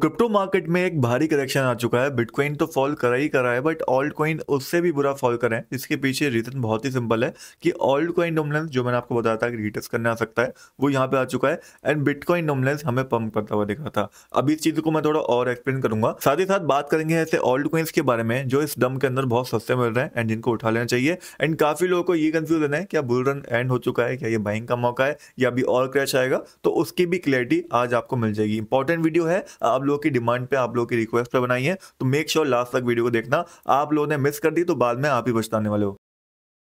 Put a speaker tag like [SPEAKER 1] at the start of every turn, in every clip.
[SPEAKER 1] crypto market में एक भारी करेक्शन आ चुका है बिटकॉइन तो फॉल करा ही करा है बट ऑल्ड कॉइन उससे भी बुरा फॉल करें इसके पीछे रीजन बहुत ही सिंपल है कि ऑल्ड कॉइन डोमिनेंस जो मैंने आपको बताया था कि रिटेस्ट करने आ सकता है वो यहाँ पे आ चुका है एंड बिटकॉइन डोमिनेंस हमें पंप करता हुआ दिखा था अब इस चीज को मैं थोड़ा और एक्सप्लेन करूंगा साथ ही साथ बात करेंगे ऐसे ऑल्ड कॉइन्स के बारे में जो इस डम के अंदर बहुत सस्ते मिल रहे हैं एंड जिनको उठा लेना चाहिए एंड काफी लोगों को ये कंफ्यूजन है क्या बुल रन एंड हो चुका है क्या ये बाइंग का मौका है या अभी और क्रैश आएगा तो उसकी भी क्लैरिटी आज आपको मिल जाएगी इंपॉर्टेंट वीडियो है आप लोगों की डिमांड पे आप लोगों की रिक्वेस्ट पे बनाई है तो मेक श्योर लास्ट तक वीडियो को देखना आप लोगों ने मिस कर दी तो बाद में आप ही पछताने वाले हो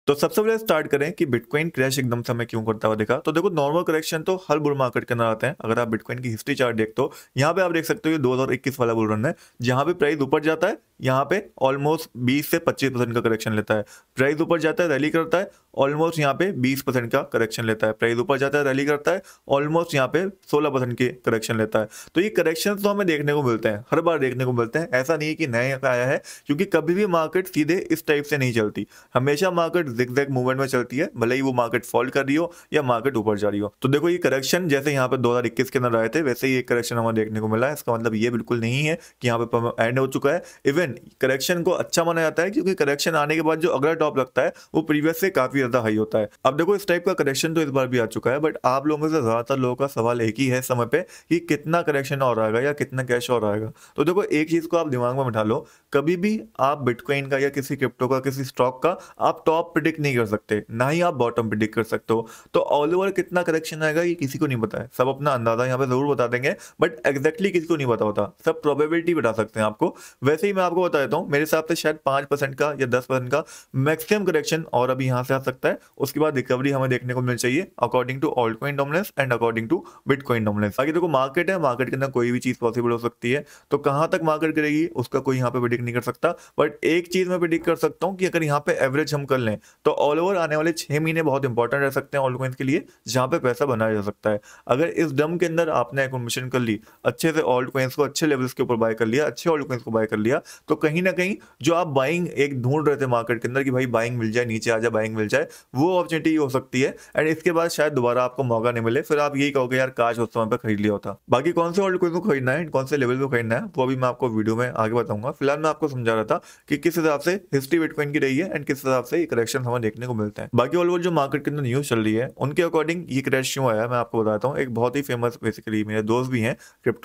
[SPEAKER 1] तो सबसे पहले स्टार्ट करें कि बिटकॉइन क्रैश एकदम से हमें क्यों करता हुआ देखा तो देखो नॉर्मल करेक्शन तो हर बुल मार्केट के अंदर आते हैं अगर आप बिटकॉइन की हिस्ट्री चार्ट देखते हो यहाँ पे आप देख सकते हो ये 2021 वाला बुल रन है जहां पे प्राइस ऊपर जाता है यहाँ पे ऑलमोस्ट 20 से 25 परसेंट का करेक्शन लेता है प्राइस ऊपर जाता है रैली करता है ऑलमोस्ट यहाँ पे 20 परसेंट का करेक्शन लेता है प्राइस ऊपर जाता है रैली करता है ऑलमोस्ट यहाँ पे 16 परसेंट के करेक्शन लेता है तो ये करेक्शन तो हमें देखने को मिलते हैं हर बार देखने को मिलते हैं ऐसा नहीं है कि नया आया है क्योंकि कभी भी मार्केट सीधे इस टाइप से नहीं चलती हमेशा मार्केट जिक जैक मूवमेंट में चलती है भले ही वो मार्केट फॉल्ट कर रही हो या मार्केट ऊपर जा रही हो तो देखो ये करेक्शन जैसे यहाँ पे दो के अंदर आए थे वैसे ही एक करेक्शन हमें देखने को मिला है इसका मतलब ये बिल्कुल नहीं है कि यहाँ पे एंड हो चुका है इवन करेक्शन करेक्शन को अच्छा माना जाता है क्योंकि करेक्शन आने के बाद जो अगला टॉप लगता है वो प्रीवियस से काफी ज्यादा हाई होता है अब देखो इस टाइप का करेक्शन तो इस बार भी आ चुका है बट आप लोगों से ज्यादातर लोगों का सवाल एक ही है समय पे कि कितना करेक्शन और आएगा या कितना कैश और आएगा तो देखो एक चीज को आप दिमाग में बैठा लो कभी भी आप बिटकॉइन का या किसी क्रिप्टो का किसी स्टॉक का आप टॉप प्रिडिक्ट नहीं कर सकते ना ही आप बॉटम प्रिडिक्ट कर सकते हो तो ऑल ओवर कितना करेक्शन आएगा ये किसी को नहीं पता है सब अपना अंदाजा यहाँ पे जरूर बता देंगे बट एग्जैक्टली किसी को नहीं पता होता सब प्रोबेबिलिटी बता सकते हैं आपको वैसे ही मैं आपको बता देता हूँ मेरे हिसाब से शायद पाँच का या दस परसेंट का मैक्सिमम करेक्शन और अभी यहाँ से आ सकता है उसके बाद रिकवरी हमें देखने को मिल चाहिए according to old coin dominance and according to bitcoin dominance बाकी देखो मार्केट है मार्केट के अंदर कोई भी चीज़ पॉसिबल हो सकती है तो कहाँ तक मार्केट करेगी उसका कोई यहाँ पे प्रिडिक्ट नहीं कर सकता बट एक चीज मैं प्रिडिक्ट कर सकता हूँ कि अगर यहाँ पे एवरेज हम कर लें तो ऑल ओवर आने वाले छह महीने बहुत इंपॉर्टेंट रह सकते हैं ऑल कॉइन्स के लिए जहाँ पे पैसा बनाया जा सकता है अगर इस डम के अंदर आपने एकोमिशन कर ली अच्छे से ऑल्ड कॉइन्स को अच्छे लेवल्स के ऊपर बाय कर लिया अच्छे ऑल्ड कॉइन्स को बाय कर लिया तो कहीं ना कहीं जो आप बाइंग एक ढूंढ रहे थे मार्केट के अंदर कि भाई बाइंग मिल जाए नीचे आ जाए बाइंग मिल जाए वो अपॉर्चुनिटी हो सकती है एंड इसके बाद शायद दोबारा आपको मौका नहीं मिले फिर आप यही कहोगे यार काश उस समय पर खरीद लिया होता बाकी कौन से ऑल्ड कॉइन्स को खरीदना है कौन से लेवल को खरीदना है वो अभी मैं आपको वीडियो में आगे बताऊंगा फिलहाल मैं आपको समझा रहा था कि किस हिसाब से हिस्ट्री बिटकॉइन की रही है एंड किस हिसाब से ये करेक्शन हमें देखने को मिलते हैं बाकी ओवरऑल जो मार्केट के अंदर न्यूज चल रही है उनके अकॉर्डिंग ये क्रैश क्यों आया मैं आपको बताता हूँ एक बहुत ही फेमस बेसिकली मेरे दोस्त भी हैं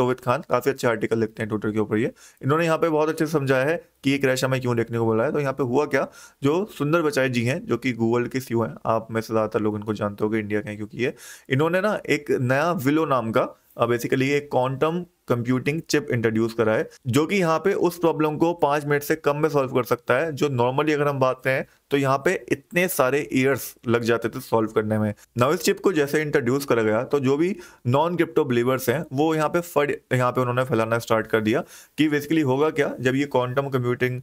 [SPEAKER 1] विद खान काफी अच्छे आर्टिकल लिखते हैं ट्विटर के ऊपर ये इन्होंने यहाँ पे बहुत अच्छे समझाया है कि ये क्रैश हमें क्यों देखने को मिला है तो यहाँ पे हुआ क्या जो सुंदर बचाए जी हैं जो कि गूगल के सीओ e हैं आप में से ज़्यादातर लोग इनको जानते हो इंडिया के क्योंकि ये इन्होंने ना एक नया विलो नाम का बेसिकली ये क्वांटम कंप्यूटिंग चिप इंट्रोड्यूस करा है जो कि यहाँ पे उस प्रॉब्लम को पांच मिनट से कम में सॉल्व कर सकता है जो नॉर्मली अगर हम बात करें तो यहाँ पे इतने सारे ईयर्स लग जाते थे सॉल्व करने में नाउ इस चिप को जैसे इंट्रोड्यूस करा गया तो जो भी नॉन क्रिप्टो बिलीवर्स हैं वो यहाँ पे फड यहाँ पे उन्होंने फैलाना स्टार्ट कर दिया कि बेसिकली होगा क्या जब ये क्वांटम कंप्यूटिंग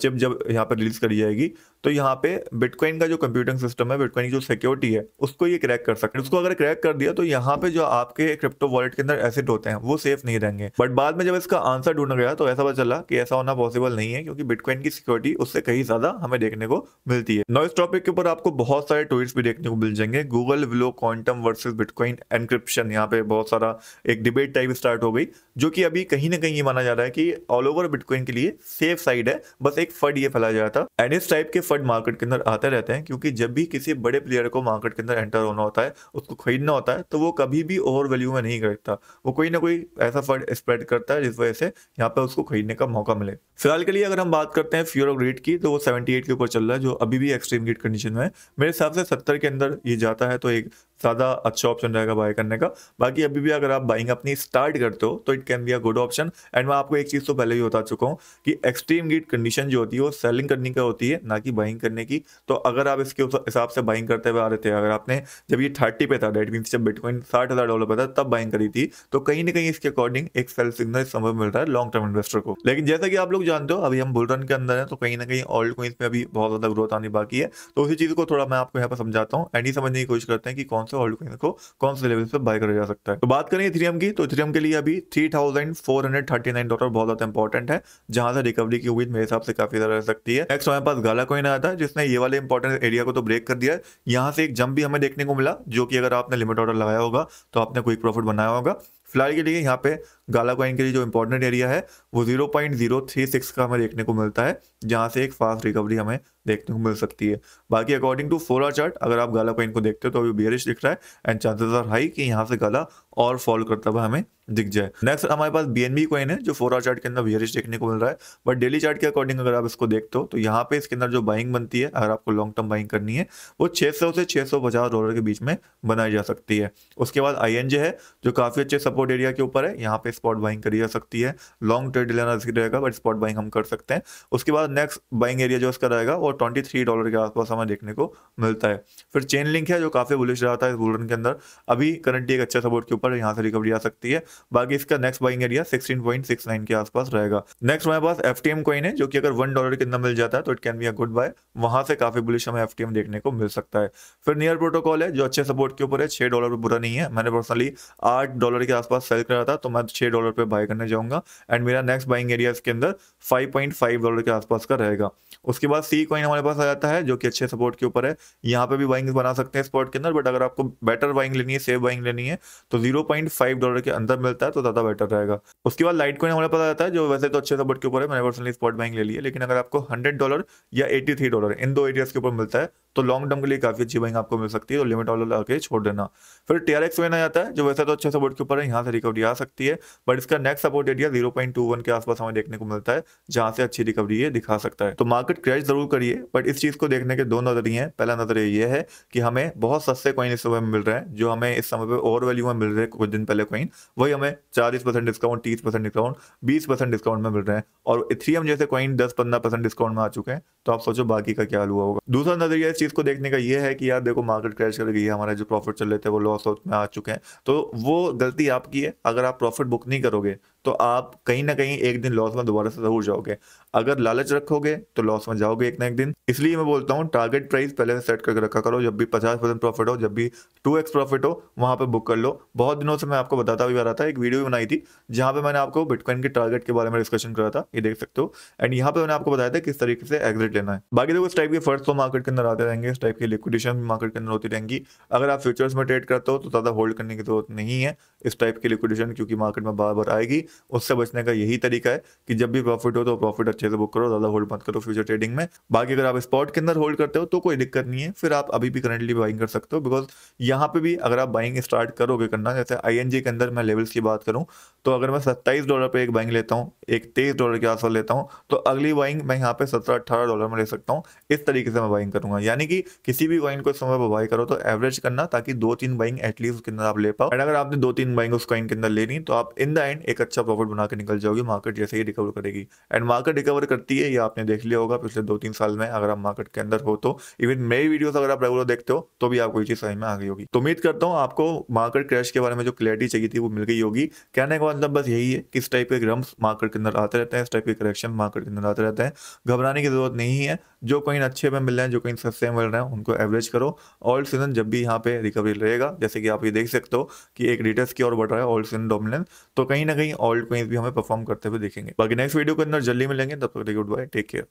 [SPEAKER 1] चिप जब यहाँ पर रिलीज करी जाएगी तो यहाँ पे बिटकॉइन का जो कंप्यूटिंग सिस्टम है बिटकॉइन की जो सिक्योरिटी है उसको ये क्रैक कर सकते हैं उसको अगर क्रैक कर दिया तो यहाँ पे जो आपके क्रिप्टो वॉलेट के अंदर एसिड होते हैं वो सेफ नहीं रहेंगे बट बाद में जब इसका आंसर ढूंढा गया तो ऐसा पता चला कि ऐसा होना पॉसिबल नहीं है क्योंकि बिटकॉइन की सिक्योरिटी उससे कहीं ज्यादा हमें देखने को मिलती है नॉइस टॉपिक के ऊपर आपको बहुत सारे ट्वीट्स भी देखने को मिल जाएंगे Google Willow quantum versus bitcoin encryption यहाँ पे बहुत सारा एक डिबेट टाइप स्टार्ट हो गई जो कि अभी कहीं ना कहीं ये माना जा रहा है कि ऑल ओवर बिटकॉइन के लिए सेफ साइड है बस एक फंड ये फैलाया जा रहा था एंड इस टाइप के फंड मार्केट के अंदर आते रहते हैं क्योंकि जब भी किसी बड़े प्लेयर को मार्केट के अंदर एंटर होना होता है उसको खरीदना होता है तो वो कभी भी ओवर वैल्यू में नहीं खरीदता वो कोई ना कोई ऐसा फंड स्प्रेड करता है जिस वजह से यहाँ पर उसको खरीदने का मौका मिले फिलहाल के लिए अगर हम बात करते हैं फ्यूर ऑफ रेट की तो वो सेवेंटी के ऊपर चल रहा है जो अभी भी एक्सट्रीम हीट कंडीशन में मेरे हिसाब से सत्तर के अंदर ये जाता है तो एक ज़्यादा अच्छा ऑप्शन रहेगा बाय करने का बाकी अभी भी अगर आप बाइंग अपनी स्टार्ट करते हो तो it can be a good option and मैं आपको एक चीज़ तो पहले भी बता चुका हूँ कि एक्सट्रीम गिट कंडीशन जो होती है वो सेलिंग करने का होती है ना कि बाइंग करने की तो अगर आप इसके हिसाब से बाइंग करते हुए आ रहे थे अगर आपने जब ये थर्टी पे था डेट मीन जब बिटकॉइन साठ हज़ार डॉलर पे था तब बाइंग करी थी तो कहीं ना कहीं इसके अकॉर्डिंग एक सेल सिग्नल संभव मिल रहा है लॉन्ग टर्म इन्वेस्टर को लेकिन जैसा कि आप लोग जानते हो अभी हम बुलरन के अंदर है तो कहीं ना कहीं ऑल्ड कोइंस में अभी बहुत ज़्यादा ग्रोथ आनी बाकी है तो उसी चीज़ को थोड़ा मैं आपको यहाँ पर समझाता हूँ एंड ही समझने की कोशिश करते हैं कि कौन से होल्ड कॉइन को कौन से लेवल पे बाय करा जा सकता है तो बात करें इथेरियम की तो इथेरियम के लिए अभी three thousand four hundred thirty nine dollar बहुत ज्यादा इंपॉर्टेंट है जहां से रिकवरी की उम्मीद मेरे हिसाब से काफी ज्यादा रह सकती है नेक्स्ट हमारे पास गाला कोइन आया था जिसने ये वाले इंपॉर्टेंट एरिया को तो ब्रेक कर दिया यहाँ से एक जंप भी हमें देखने को मिला जो कि अगर आपने लिमिट ऑर्डर लगाया होगा तो आपने क्विक प्रॉफिट बनाया होगा फिलहाल के लिए यहाँ पे गाला कॉइन के लिए जो इंपॉर्टेंट एरिया है वो zero point zero three six का हमें देखने को मिलता है जहाँ से एक फास्ट रिकवरी हमें देखने को मिल सकती है बाकी अकॉर्डिंग टू फोर चार्ट अगर आप गाला कॉइन को देखते हो तो अभी बियरिश दिख रहा है एंड चांसेस आर हाई कि यहाँ से गाला और फॉलो करता हुआ हमें दिख जाए नेक्स्ट हमारे पास बी कोइन है जो फोर आर चार्ट के अंदर वियरिश देखने को मिल रहा है बट डेली चार्ट के अकॉर्डिंग अगर आप इसको देखते हो तो यहाँ पे इसके अंदर जो बाइंग बनती है अगर आपको लॉन्ग टर्म बाइंग करनी है वो 600 से 650 डॉलर के बीच में बनाई जा सकती है उसके बाद आई है जो काफ़ी अच्छे सपोर्ट एरिया के ऊपर है यहाँ पे स्पॉट बाइंग करी जा सकती है लॉन्ग ट्रेड लेना रिस्क रहेगा बट स्पॉट बाइंग हम कर सकते हैं उसके बाद नेक्स्ट बाइंग एरिया जो इसका रहेगा वो ट्वेंटी डॉलर के आसपास हमें देखने को मिलता है फिर चेन लिंक है जो काफ़ी बुलिश रहा था इस बुलरन के अंदर अभी करंटली एक अच्छा सपोर्ट के ऊपर यहाँ से रिकवरी आ सकती है बाकी इसका नेक्स्ट बाइंग एरिया 16.69 के आसपास रहेगा नेक्स्ट हमारे पास एफ कॉइन है जो कि अगर वन डॉलर के अंदर मिल जाता है तो it can be a good buy वहां से काफी बुलिश हमें एफ देखने को मिल सकता है फिर नियर प्रोटोकॉल है जो अच्छे सपोर्ट के ऊपर है छह डॉलर पर बुरा नहीं है मैंने पर्सनली आठ डॉलर के आसपास सेल करा था तो मैं छह डॉलर पर बाय करने जाऊंगा एंड मेरा नेक्स्ट बाइंग एरिया इसके अंदर फाइव डॉलर के आसपास का रहेगा उसके बाद सी कॉइन हमारे पास आ जाता है जो कि अच्छे सपोर्ट के ऊपर है यहाँ पे भी बाइंग बना सकते हैं स्पॉट के अंदर बट अगर आपको बेटर बाइंग लेनी है सेफ बाइंग लेनी है तो जीरो पॉइंट फाइव डॉलर के अंदर मिलता है तो ज़्यादा बेटर रहेगा उसके बाद लाइट कॉइन हमारे पता रहता है जो वैसे तो अच्छे सपोर्ट के ऊपर है मैंने पर्सनली स्पॉट बैंक ले लिया लेकिन अगर आपको हंड्रेड डॉलर या एटी थ्री डॉलर इन दो एरियाज के ऊपर मिलता है तो लॉन्ग टर्म के लिए काफी अच्छी बैंक आपको मिल सकती है तो लिमिट ऑर्डर लगा के छोड़ देना फिर टी आर एक्स में आता है जो वैसे तो अच्छे सपोर्ट के तो तो तो ऊपर है यहाँ से रिकवरी आ सकती है बट इसका next support area zero point two one के आसपास हमें देखने को मिलता है जहां से अच्छी रिकवरी ये दिखा सकता है तो मार्केट क्रैश जरूर करिए बट इस चीज को देखने के दो नजरिए हैं पहला नजरिया ये है कि हमें बहुत सस्ते कॉइन इस समय मिल रहे हैं जो हमें इस समय पर ओवर वैल्यू में मिल रहे से कुछ दिन पहले कॉइन वही हमें चालीस परसेंट डिस्काउंट तीस परसेंट डिस्काउंट बीस परसेंट डिस्काउंट में मिल रहे हैं और इथ्रियम जैसे कॉइन दस पंद्रह परसेंट डिस्काउंट में आ चुके हैं तो आप सोचो बाकी का क्या हुआ होगा दूसरा नजरिया इस चीज को देखने का यह है कि यार देखो मार्केट क्रैश कर गई है हमारे जो प्रॉफिट चल रहे थे वो लॉस में आ चुके हैं तो वो गलती आपकी है अगर आप प्रॉफिट बुक नहीं करोगे तो आप कहीं ना कहीं एक दिन लॉस में दोबारा से जरूर जाओगे अगर लालच रखोगे तो लॉस में जाओगे एक ना एक दिन इसलिए मैं बोलता हूँ टारगेट प्राइस पहले से सेट करके रखा करो जब भी पचास परसेंट प्रॉफिट हो जब भी टू एक्स प्रॉफिट हो वहाँ पर बुक कर लो बहुत दिनों से मैं आपको बताता भी आ रहा था एक वीडियो भी बनाई थी जहाँ पर मैंने आपको बिटकॉइन के टारगेट के बारे में डिस्कशन करा था ये देख सकते हो एंड यहाँ पे मैंने आपको बताया था किस तरीके से एग्जिट लेना है बाकी देखो इस टाइप के फर्स्ट तो मार्केट के अंदर आते रहेंगे इस टाइप की लिक्विडेशन मार्केट के अंदर होती रहेंगी अगर आप फ्यूचर्स में ट्रेड करते हो तो ज़्यादा होल्ड करने की जरूरत नहीं है इस टाइप की लिक्विडेशन क्योंकि मार्केट में बार बार आएगी उससे बचने का यही तरीका है कि जब भी प्रॉफिट हो तो प्रॉफिट अच्छे से बुक करो ज्यादा होल्ड मत करो फ्यूचर ट्रेडिंग में बाकी अगर आप स्पॉट के अंदर होल्ड करते हो तो कोई दिक्कत नहीं है फिर आप अभी भी करंटली बाइंग कर सकते हो बिकॉज यहाँ पे भी अगर आप बाइंग स्टार्ट करोगे करना जैसे आई के अंदर मैं लेवल्स की बात करूँ तो अगर मैं सत्ताईस डॉलर पर एक बाइंग लेता हूँ एक तेईस डॉलर के आसपास लेता हूँ तो अगली बाइंग मैं यहाँ पे सत्रह अट्ठारह डॉलर में ले सकता हूँ इस तरीके से मैं बाइंग करूंगा यानी कि किसी भी कॉइन को इस समय बाई करो तो एवरेज करना ताकि दो तीन बाइंग एटलीस्ट उसके अंदर आप ले पाओ एंड अगर आपने दो तीन बाइंग उस कॉइन के अंदर लेनी तो आप इन द एंड एक अच्छा अच्छा प्रॉफिट बना के निकल जाओगे मार्केट जैसे ही रिकवर करेगी एंड मार्केट रिकवर करती है ये आपने देख लिया होगा पिछले दो तीन साल में अगर आप मार्केट के अंदर हो तो इवन मेरी वीडियोस अगर आप रेगुलर देखते हो तो भी आपको ये चीज समझ में आ गई होगी तो उम्मीद करता हूँ आपको मार्केट क्रैश के बारे में जो क्लैरिटी चाहिए थी वो मिल गई होगी कहने का मतलब बस यही है किस टाइप के ग्रम्स मार्केट के अंदर आते रहते हैं इस टाइप के करेक्शन मार्केट के अंदर आते रहते हैं घबराने की जरूरत नहीं है जो कहीं अच्छे में मिल रहे हैं जो कहीं सस्ते में मिल रहे हैं उनको एवरेज करो ऑल्ड सीजन जब भी यहाँ पे रिकवरी रहेगा जैसे कि आप ये देख सकते हो कि एक रिटर्स की ओर बढ़ रहा है ऑल्ड सीजन डोमिनेंस तो कहीं ना कहीं ऑल्ड कॉइन्स भी हमें परफॉर्म करते हुए देखेंगे बाकी नेक्स्ट वीडियो के अंदर जल्दी मिलेंगे तब तक गुड बाय टेक केयर